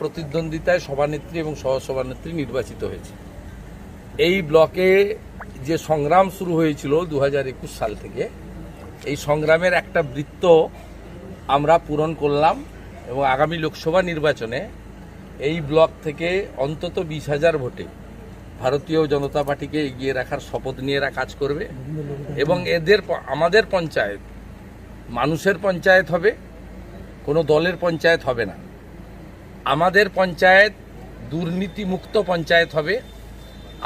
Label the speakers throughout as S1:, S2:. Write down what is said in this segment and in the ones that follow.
S1: প্রতিদ্বন্দ্বিতায় সভানেত্রী এবং সহসভানেত্রী নির্বাচিত হয়েছে এই ব্লকে যে সংগ্রাম শুরু হয়েছিল দু সাল থেকে এই সংগ্রামের একটা বৃত্ত আমরা পূরণ করলাম এবং আগামী লোকসভা নির্বাচনে এই ব্লক থেকে অন্তত বিশ হাজার ভোটে ভারতীয় জনতা পার্টিকে এগিয়ে রাখার শপথ নিয়ে এরা কাজ করবে এবং এদের আমাদের পঞ্চায়েত মানুষের পঞ্চায়েত হবে কোনো দলের পঞ্চায়েত হবে না আমাদের পঞ্চায়েত দুর্নীতিমুক্ত পঞ্চায়েত হবে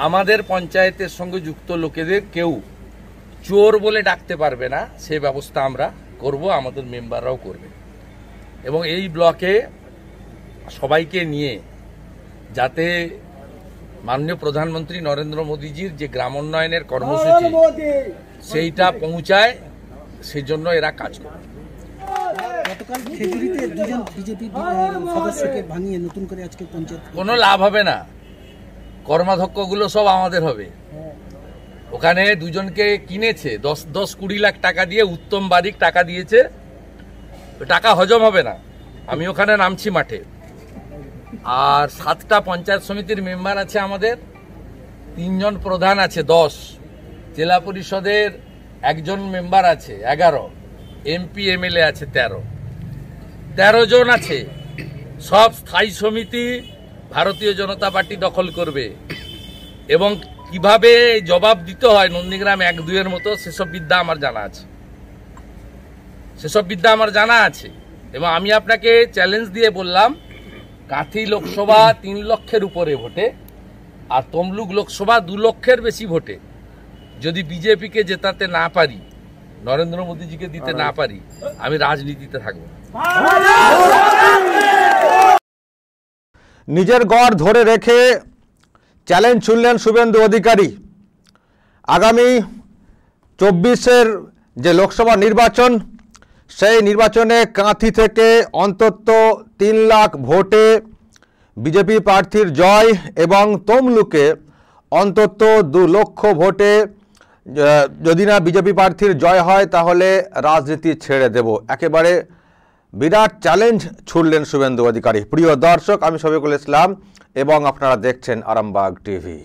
S1: আমাদের পঞ্চায়েতের সঙ্গে যুক্ত লোকেদের কেউ চোর বলে ডাকতে পারবে না সে ব্যবস্থা আমরা করব আমাদের মেম্বাররাও করবে এবং এই ব্লকে সবাইকে নিয়ে যাতে মাননীয় প্রধানমন্ত্রী নরেন্দ্র মোদীজির যে গ্রামোন্নয়নের কর্মসূচি সেইটা পৌঁছায় সেজন্য এরা কাজ করে কোনো লাভ হবে না কর্মাধ্যক্ষগুলো সব আমাদের হবে ওখানে দুজনকে কিনেছে দশ দশ কুড়ি লাখ টাকা দিয়ে উত্তম বারিক টাকা দিয়েছে টাকা হজম হবে না আমি ওখানে নামছি মাঠে আর সাতটা পঞ্চায়েত সমিতির মেম্বার আছে আমাদের তিনজন প্রধান আছে দশ জেলা পরিষদের একজন মেম্বার আছে এগারো এমপি এমএলএ আছে তেরো তেরো জন আছে সব স্থায়ী সমিতি ভারতীয় জনতা পার্টি দখল করবে এবং কিভাবে জবাব দিতে হয় নন্দীগ্রাম এক দুইয়ের মতো সেসব বিদ্যা আমার জানা আছে সেসব বিদ্যা আমার জানা আছে এবং আমি আপনাকে চ্যালেঞ্জ দিয়ে বললাম কাঁথি লোকসভা তিন লক্ষের উপরে ভোটে আর তমলুক লোকসভা দু লক্ষের বেশি ভোটে যদি বিজেপিকে জেতাতে না পারি নরেন্দ্র মোদীজিকে দিতে না পারি আমি রাজনীতিতে থাকবো
S2: নিজের গড় ধরে রেখে চ্যালেঞ্জ ছুড়লেন শুভেন্দু অধিকারী আগামী চব্বিশের যে লোকসভা নির্বাচন সেই নির্বাচনে কাঁথি থেকে অন্তত তিন লাখ ভোটে বিজেপি প্রার্থীর জয় এবং তমলুকে অন্তত দু লক্ষ ভোটে যদি না বিজেপি প্রার্থীর জয় হয় তাহলে রাজনীতি ছেড়ে দেব একেবারে বিরাট চ্যালেঞ্জ ছুড়লেন শুভেন্দু অধিকারী প্রিয় দর্শক আমি সবিকুল ইসলাম এবং আপনারা দেখছেন আরামবাগ টিভি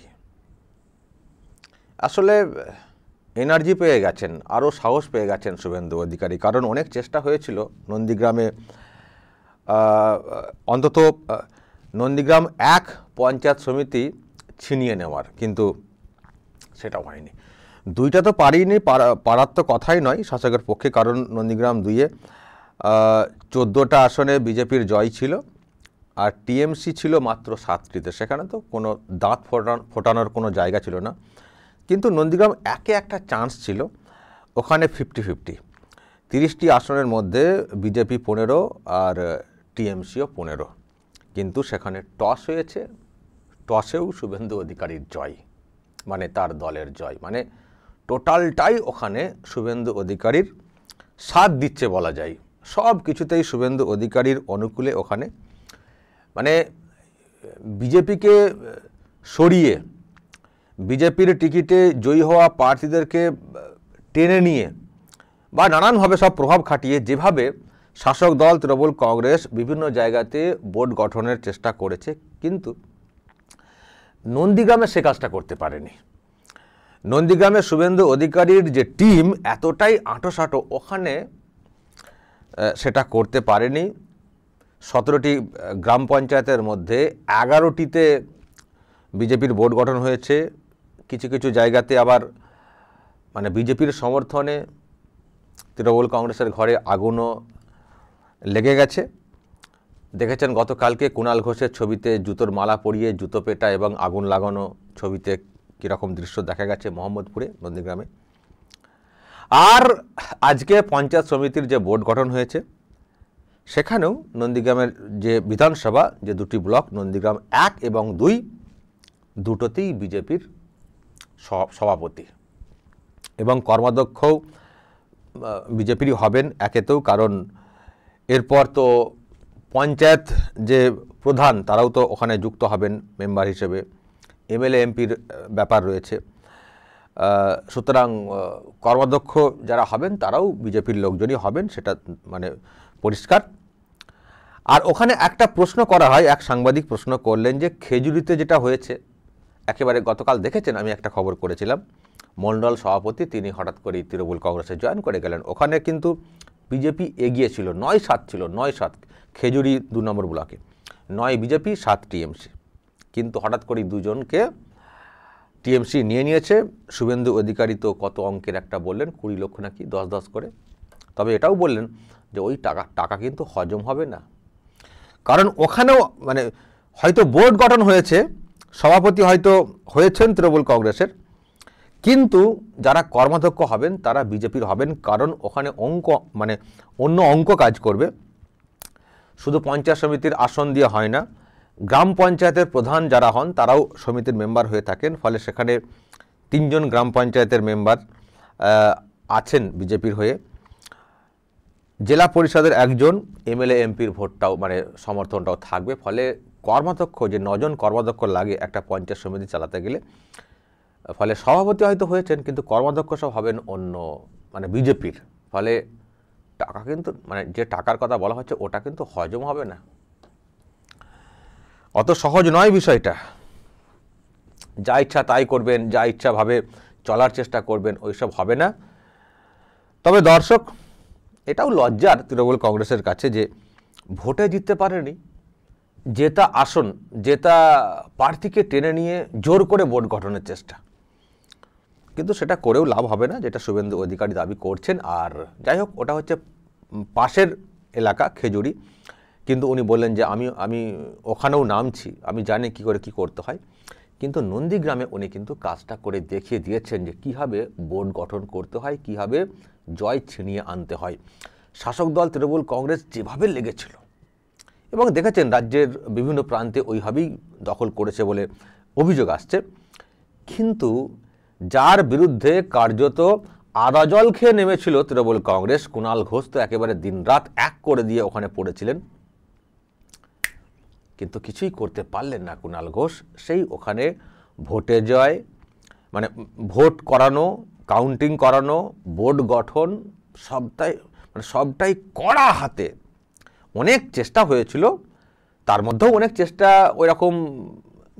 S2: আসলে এনার্জি পেয়ে গেছেন আরও সাহস পেয়ে গেছেন শুভেন্দু অধিকারী কারণ অনেক চেষ্টা হয়েছিল নন্দীগ্রামে অন্তত নন্দীগ্রাম এক পঞ্চায়েত সমিতি ছিনিয়ে নেওয়ার কিন্তু সেটা হয়নি দুইটা তো পারিনি পারার তো কথাই নয় শাসকের পক্ষে কারণ নন্দীগ্রাম দুইয়ে চোদ্দোটা আসনে বিজেপির জয় ছিল আর টিএমসি ছিল মাত্র সাতটিতে সেখানে তো কোনো দাঁত ফোটান ফোটানোর কোনো জায়গা ছিল না কিন্তু নন্দীগ্রাম একে একটা চান্স ছিল ওখানে ফিফটি ফিফটি তিরিশটি আসনের মধ্যে বিজেপি পনেরো আর টিএমসিও পনেরো কিন্তু সেখানে টস হয়েছে টসেও শুভেন্দু অধিকারীর জয় মানে তার দলের জয় মানে টোটালটাই ওখানে শুভেন্দু অধিকারীর সাথ দিচ্ছে বলা যায় সব কিছুতেই শুভেন্দু অধিকারীর অনুকূলে ওখানে মানে বিজেপিকে সরিয়ে বিজেপির টিকিটে জয়ী হওয়া প্রার্থীদেরকে টেনে নিয়ে বা নানানভাবে সব প্রভাব খাটিয়ে যেভাবে শাসক দল তৃণমূল কংগ্রেস বিভিন্ন জায়গাতে বোর্ড গঠনের চেষ্টা করেছে কিন্তু নন্দীগ্রামে সে কাজটা করতে পারেনি নন্দীগ্রামে শুভেন্দু অধিকারীর যে টিম এতটাই আঁটোসাঁটো ওখানে সেটা করতে পারেনি সতেরোটি গ্রাম পঞ্চায়েতের মধ্যে এগারোটিতে বিজেপির বোর্ড গঠন হয়েছে কিছু কিছু জায়গাতে আবার মানে বিজেপির সমর্থনে তৃণমূল কংগ্রেসের ঘরে আগুনও লেগে গেছে দেখেছেন গতকালকে কুণাল ঘোষের ছবিতে জুতোর মালা পরিয়ে জুতো পেটা এবং আগুন লাগানো ছবিতে কীরকম দৃশ্য দেখা গেছে মোহাম্মদপুরে নন্দীগ্রামে আর আজকে পঞ্চায়েত সমিতির যে বোর্ড গঠন হয়েছে সেখানেও নন্দীগ্রামের যে বিধানসভা যে দুটি ব্লক নন্দীগ্রাম এক এবং দুই দুটোতেই বিজেপির সভাপতি এবং কর্মাধ্যক্ষও বিজেপিরই হবেন একেতেও কারণ এরপর তো পঞ্চায়েত যে প্রধান তারাও তো ওখানে যুক্ত হবেন মেম্বার হিসেবে এমএলএ এমপির ব্যাপার রয়েছে সুতরাং কর্মাধ্যক্ষ যারা হবেন তারাও বিজেপির লোকজনই হবেন সেটা মানে পরিষ্কার আর ওখানে একটা প্রশ্ন করা হয় এক সাংবাদিক প্রশ্ন করলেন যে খেজুরিতে যেটা হয়েছে একেবারে গতকাল দেখেছেন আমি একটা খবর করেছিলাম মণ্ডল সভাপতি তিনি হঠাৎ করেই তৃণমূল কংগ্রেসে জয়েন করে গেলেন ওখানে কিন্তু বিজেপি এগিয়ে ছিল নয় সাত ছিল নয় সাত খেজুরি দু নম্বর ব্লকে নয় বিজেপি সাত টিএমসি কিন্তু হঠাৎ করেই দুজনকে টিএমসি নিয়ে নিয়েছে শুভেন্দু অধিকারী তো কত অঙ্কের একটা বললেন কুড়ি লক্ষ নাকি দশ দশ করে তবে এটাও বললেন যে ওই টাকা টাকা কিন্তু হজম হবে না কারণ ওখানেও মানে হয়তো বোর্ড গঠন হয়েছে সভাপতি হয়তো হয়েছেন তৃণমূল কংগ্রেসের কিন্তু যারা কর্মাধ্যক্ষ হবেন তারা বিজেপির হবেন কারণ ওখানে অঙ্ক মানে অন্য অঙ্ক কাজ করবে শুধু পঞ্চায়েত সমিতির আসন দিয়ে হয় না গ্রাম পঞ্চায়েতের প্রধান যারা হন তারাও সমিতির মেম্বার হয়ে থাকেন ফলে সেখানে তিনজন গ্রাম পঞ্চায়েতের মেম্বার আছেন বিজেপির হয়ে জেলা পরিষদের একজন এমএলএ এমপির ভোটটাও মানে সমর্থনটাও থাকবে ফলে কর্মাধ্যক্ষ যে নজন কর্মাধ্যক্ষ লাগে একটা পঞ্চায়েত সমিতি চালাতে গেলে ফলে সভাপতি হয়তো হয়েছেন কিন্তু কর্মাধ্যক্ষ সব হবেন অন্য মানে বিজেপির ফলে টাকা কিন্তু মানে যে টাকার কথা বলা হচ্ছে ওটা কিন্তু হজম হবে না অত সহজ নয় বিষয়টা যা ইচ্ছা তাই করবেন যা ইচ্ছাভাবে চলার চেষ্টা করবেন ওইসব হবে না তবে দর্শক এটাও লজ্জার তৃণমূল কংগ্রেসের কাছে যে ভোটে জিততে পারেনি জেতা আসন জেতা প্রার্থীকে টেনে নিয়ে জোর করে ভোট গঠনের চেষ্টা কিন্তু সেটা করেও লাভ হবে না যেটা শুভেন্দু অধিকারী দাবি করছেন আর যাই হোক ওটা হচ্ছে পাশের এলাকা খেজুরি কিন্তু উনি বললেন যে আমি আমি ওখানেও নামছি আমি জানি কি করে কি করতে হয় কিন্তু নন্দীগ্রামে উনি কিন্তু কাজটা করে দেখিয়ে দিয়েছেন যে কীভাবে বোর্ড গঠন করতে হয় কীভাবে জয় ছিনিয়ে আনতে হয় শাসক দল তৃণমূল কংগ্রেস যেভাবে লেগেছিল এবং দেখেছেন রাজ্যের বিভিন্ন প্রান্তে ওইভাবেই দখল করেছে বলে অভিযোগ আসছে কিন্তু যার বিরুদ্ধে কার্যত আদা জল খেয়ে নেমেছিল তৃণমূল কংগ্রেস কুণাল ঘোষ তো একেবারে দিনরাত এক করে দিয়ে ওখানে পড়েছিলেন কিন্তু কিছুই করতে পারলেন না কুণাল ঘোষ সেই ওখানে ভোটে জয় মানে ভোট করানো কাউন্টিং করানো বোর্ড গঠন সবটাই মানে সবটাই কড়া হাতে অনেক চেষ্টা হয়েছিল তার মধ্যেও অনেক চেষ্টা ওইরকম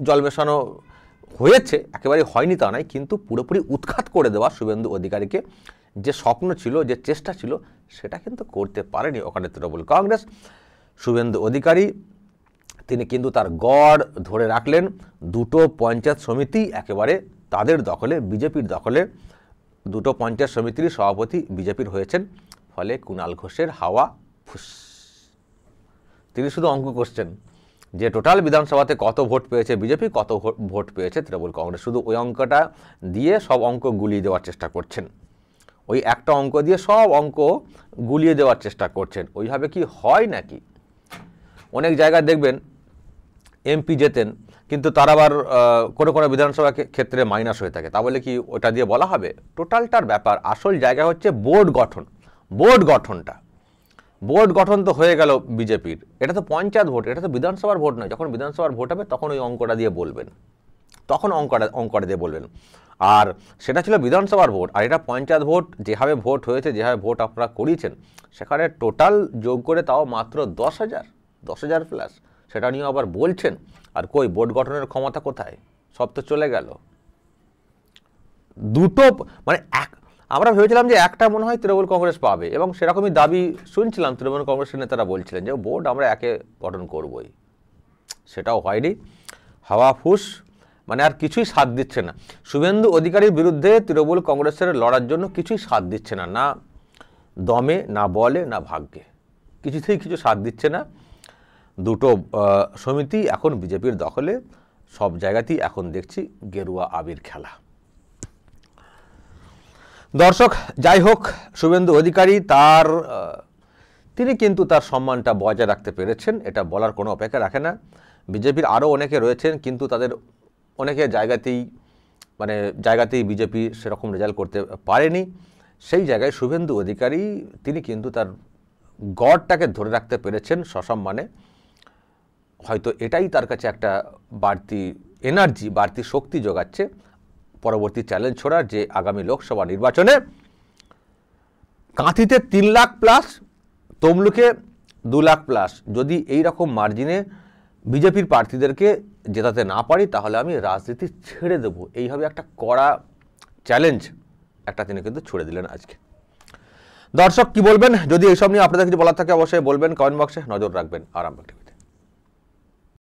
S2: জল মেশানো হয়েছে একেবারে হয়নি তা নয় কিন্তু পুরোপুরি উৎখাত করে দেওয়া শুভেন্দু অধিকারীকে যে স্বপ্ন ছিল যে চেষ্টা ছিল সেটা কিন্তু করতে পারেনি ওখানে তৃণমূল কংগ্রেস শুভেন্দু অধিকারী তিনি কিন্তু তার গড় ধরে রাখলেন দুটো পঞ্চায়েত সমিতি একেবারে তাদের দখলে বিজেপির দখলে দুটো পঞ্চায়েত সমিতির সভাপতি বিজেপির হয়েছেন ফলে কুণাল ঘোষের হাওয়া ফুস তিনি শুধু অঙ্ক করছেন যে টোটাল বিধানসভাতে কত ভোট পেয়েছে বিজেপি কত ভোট পেয়েছে তৃণমূল কংগ্রেস শুধু ওই অঙ্কটা দিয়ে সব অঙ্ক গুলিয়ে দেওয়ার চেষ্টা করছেন ওই একটা অঙ্ক দিয়ে সব অঙ্ক গুলিয়ে দেওয়ার চেষ্টা করছেন ওইভাবে কি হয় নাকি অনেক জায়গায় দেখবেন এমপি জেতেন কিন্তু তার আবার কোনো কোনো বিধানসভা ক্ষেত্রে মাইনাস হয়ে থাকে তা বলে কি ওটা দিয়ে বলা হবে টোটালটার ব্যাপার আসল জায়গা হচ্ছে বোর্ড গঠন বোর্ড গঠনটা বোর্ড গঠন তো হয়ে গেল বিজেপির এটা তো পঞ্চায়েত ভোট এটা তো বিধানসভার ভোট নয় যখন বিধানসভার ভোট হবে তখন ওই অঙ্কটা দিয়ে বলবেন তখন অঙ্কটা অঙ্কটা দিয়ে বলবেন আর সেটা ছিল বিধানসভার ভোট আর এটা পঞ্চায়েত ভোট যেভাবে ভোট হয়েছে যেভাবে ভোট আপনারা করিয়েছেন সেখানে টোটাল যোগ করে তাও মাত্র দশ হাজার দশ হাজার প্লাস সেটা নিয়ে আবার বলছেন আর কই বোর্ড গঠনের ক্ষমতা কোথায় সব তো চলে গেল দুটো মানে এক আমরা ভেবেছিলাম যে একটা মনে হয় তৃণমূল কংগ্রেস পাবে এবং সেরকমই দাবি শুনছিলাম তৃণমূল কংগ্রেসের নেতারা বলছিলেন যে বোর্ড আমরা একে গঠন করবই সেটাও হয়নি হাওয়া ফুস মানে আর কিছুই সাথ দিচ্ছে না শুভেন্দু অধিকারীর বিরুদ্ধে তৃণমূল কংগ্রেসের লড়ার জন্য কিছুই সাথ দিচ্ছে না না দমে না বলে না ভাগ্যে কিছুতেই কিছু সাথ দিচ্ছে না দুটো সমিতি এখন বিজেপির দখলে সব জায়গাতেই এখন দেখছি গেরুয়া আবির খেলা দর্শক যাই হোক শুভেন্দু অধিকারী তার তিনি কিন্তু তার সম্মানটা বজায় রাখতে পেরেছেন এটা বলার কোনো অপেক্ষা রাখে না বিজেপির আরও অনেকে রয়েছেন কিন্তু তাদের অনেকে জায়গাতেই মানে জায়গাতেই বিজেপি সেরকম রেজাল্ট করতে পারেনি সেই জায়গায় শুভেন্দু অধিকারী তিনি কিন্তু তার গড়টাকে ধরে রাখতে পেরেছেন সসম্মানে হয়তো এটাই তার কাছে একটা বাড়তি এনার্জি বাড়তি শক্তি যোগাচ্ছে পরবর্তী চ্যালেঞ্জ ছোড়ার যে আগামী লোকসভা নির্বাচনে কাঁথিতে তিন লাখ প্লাস তমলুকে দু লাখ প্লাস যদি এই রকম মার্জিনে বিজেপির প্রার্থীদেরকে জেতাতে না পারি তাহলে আমি রাজনীতি ছেড়ে দেবো এইভাবে একটা কড়া চ্যালেঞ্জ একটা তিনি কিন্তু ছুড়ে দিলেন আজকে দর্শক কি বলবেন যদি এইসব নিয়ে আপনাদের কিছু বলার থাকে অবশ্যই বলবেন কমেন্ট বক্সে নজর রাখবেন আরামবাগ টিভি